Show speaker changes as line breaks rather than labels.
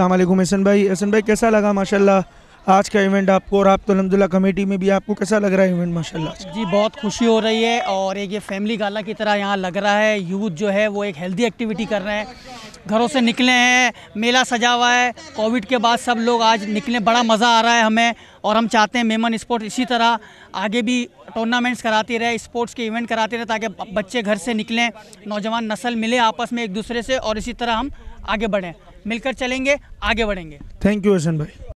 अल्लाम हसन भाई हसन भाई कैसा लगा माशाल्लाह आज का इवेंट आपको और आप तो अलहमदिल्ला कमेटी में भी आपको कैसा लग रहा है इवेंट माशाल्लाह
जी बहुत खुशी हो रही है और एक ये फैमिली गाला की तरह यहाँ लग रहा है यूथ जो है वो एक हेल्दी एक्टिविटी कर रहे हैं घरों से निकले हैं मेला सजा हुआ है कोविड के बाद सब लोग आज निकले बड़ा मज़ा आ रहा है हमें और हम चाहते हैं मेमन स्पोर्ट्स इसी तरह आगे भी टूर्नामेंट्स कराती रहे स्पोर्ट्स के इवेंट कराती रहे ताकि बच्चे घर से निकलें नौजवान नस्ल मिले आपस में एक दूसरे से और इसी तरह हम आगे बढ़ें मिलकर चलेंगे
आगे बढ़ेंगे
थैंक यू हसन भाई